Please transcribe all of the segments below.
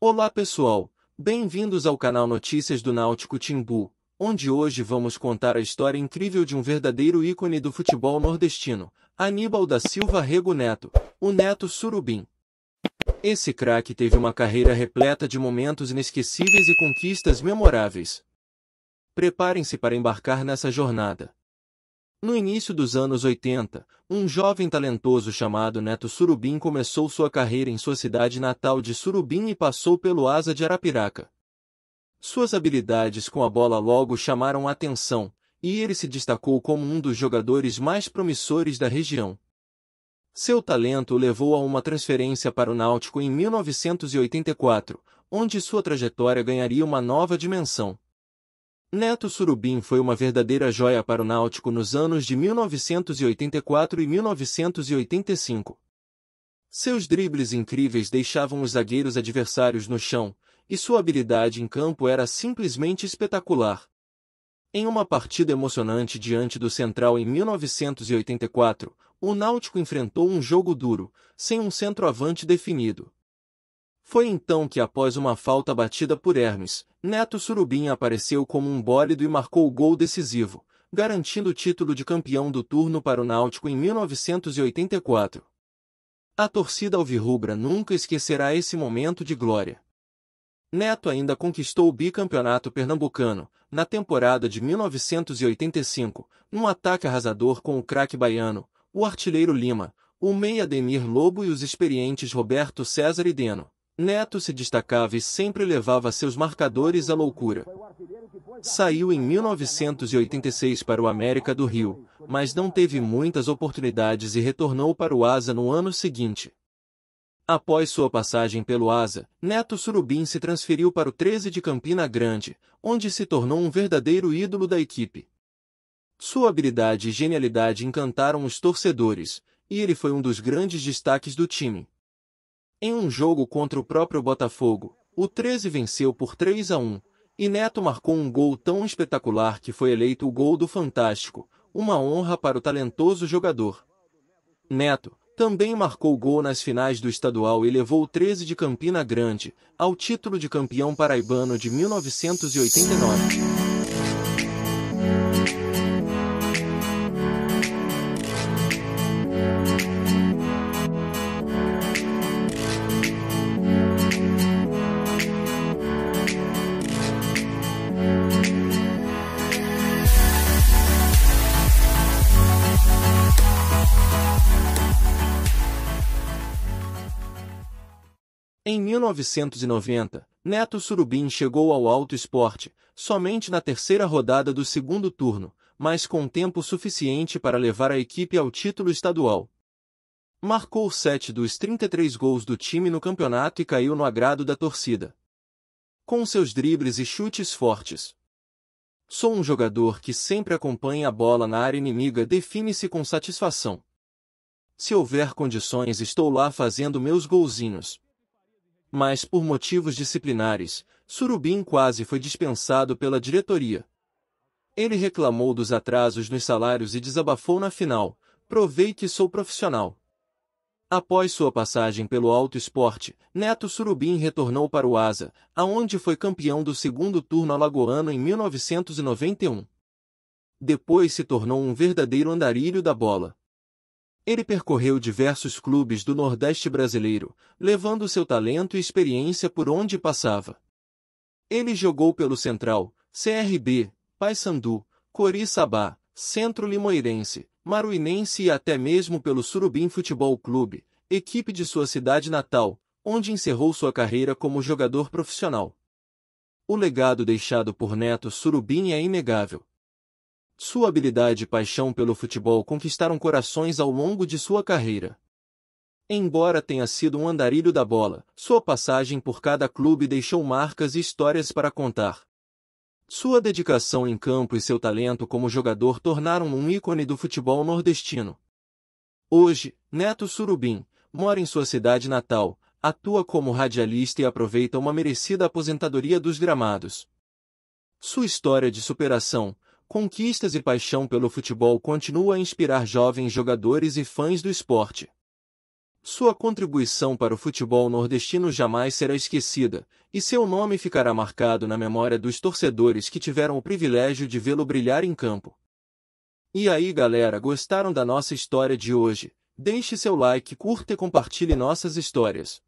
Olá pessoal, bem-vindos ao canal Notícias do Náutico Timbu, onde hoje vamos contar a história incrível de um verdadeiro ícone do futebol nordestino, Aníbal da Silva Rego Neto, o Neto Surubim. Esse craque teve uma carreira repleta de momentos inesquecíveis e conquistas memoráveis. Preparem-se para embarcar nessa jornada. No início dos anos 80, um jovem talentoso chamado Neto Surubim começou sua carreira em sua cidade natal de Surubim e passou pelo Asa de Arapiraca. Suas habilidades com a bola logo chamaram a atenção, e ele se destacou como um dos jogadores mais promissores da região. Seu talento levou a uma transferência para o Náutico em 1984, onde sua trajetória ganharia uma nova dimensão. Neto Surubim foi uma verdadeira joia para o Náutico nos anos de 1984 e 1985. Seus dribles incríveis deixavam os zagueiros adversários no chão, e sua habilidade em campo era simplesmente espetacular. Em uma partida emocionante diante do Central em 1984, o Náutico enfrentou um jogo duro, sem um centroavante definido. Foi então que após uma falta batida por Hermes, Neto Surubim apareceu como um bólido e marcou o gol decisivo, garantindo o título de campeão do turno para o Náutico em 1984. A torcida alvirrubra nunca esquecerá esse momento de glória. Neto ainda conquistou o bicampeonato pernambucano, na temporada de 1985, num ataque arrasador com o craque baiano, o artilheiro Lima, o meia Demir Lobo e os experientes Roberto César e Deno. Neto se destacava e sempre levava seus marcadores à loucura. Saiu em 1986 para o América do Rio, mas não teve muitas oportunidades e retornou para o Asa no ano seguinte. Após sua passagem pelo Asa, Neto Surubim se transferiu para o 13 de Campina Grande, onde se tornou um verdadeiro ídolo da equipe. Sua habilidade e genialidade encantaram os torcedores, e ele foi um dos grandes destaques do time. Em um jogo contra o próprio Botafogo, o 13 venceu por 3 a 1, e Neto marcou um gol tão espetacular que foi eleito o gol do Fantástico, uma honra para o talentoso jogador. Neto também marcou gol nas finais do estadual e levou o 13 de Campina Grande ao título de campeão paraibano de 1989. Em 1990, Neto Surubim chegou ao alto esporte, somente na terceira rodada do segundo turno, mas com tempo suficiente para levar a equipe ao título estadual. Marcou sete dos 33 gols do time no campeonato e caiu no agrado da torcida. Com seus dribles e chutes fortes. Sou um jogador que sempre acompanha a bola na área inimiga define-se com satisfação. Se houver condições estou lá fazendo meus golzinhos mas por motivos disciplinares, Surubim quase foi dispensado pela diretoria. Ele reclamou dos atrasos nos salários e desabafou na final, provei que sou profissional. Após sua passagem pelo Alto Esporte, Neto Surubim retornou para o Asa, aonde foi campeão do segundo turno alagoano em 1991. Depois se tornou um verdadeiro andarilho da bola. Ele percorreu diversos clubes do Nordeste brasileiro, levando seu talento e experiência por onde passava. Ele jogou pelo Central, CRB, Paysandu, Coriçaba, Centro Limoeirense, Maruinense e até mesmo pelo Surubim Futebol Clube, equipe de sua cidade natal, onde encerrou sua carreira como jogador profissional. O legado deixado por Neto Surubim é inegável. Sua habilidade e paixão pelo futebol conquistaram corações ao longo de sua carreira. Embora tenha sido um andarilho da bola, sua passagem por cada clube deixou marcas e histórias para contar. Sua dedicação em campo e seu talento como jogador tornaram um ícone do futebol nordestino. Hoje, Neto Surubim mora em sua cidade natal, atua como radialista e aproveita uma merecida aposentadoria dos gramados. Sua história de superação, conquistas e paixão pelo futebol continua a inspirar jovens jogadores e fãs do esporte. Sua contribuição para o futebol nordestino jamais será esquecida, e seu nome ficará marcado na memória dos torcedores que tiveram o privilégio de vê-lo brilhar em campo. E aí, galera, gostaram da nossa história de hoje? Deixe seu like, curta e compartilhe nossas histórias.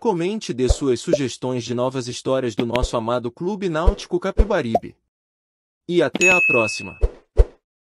Comente e dê suas sugestões de novas histórias do nosso amado Clube Náutico Capibaribe e até a próxima!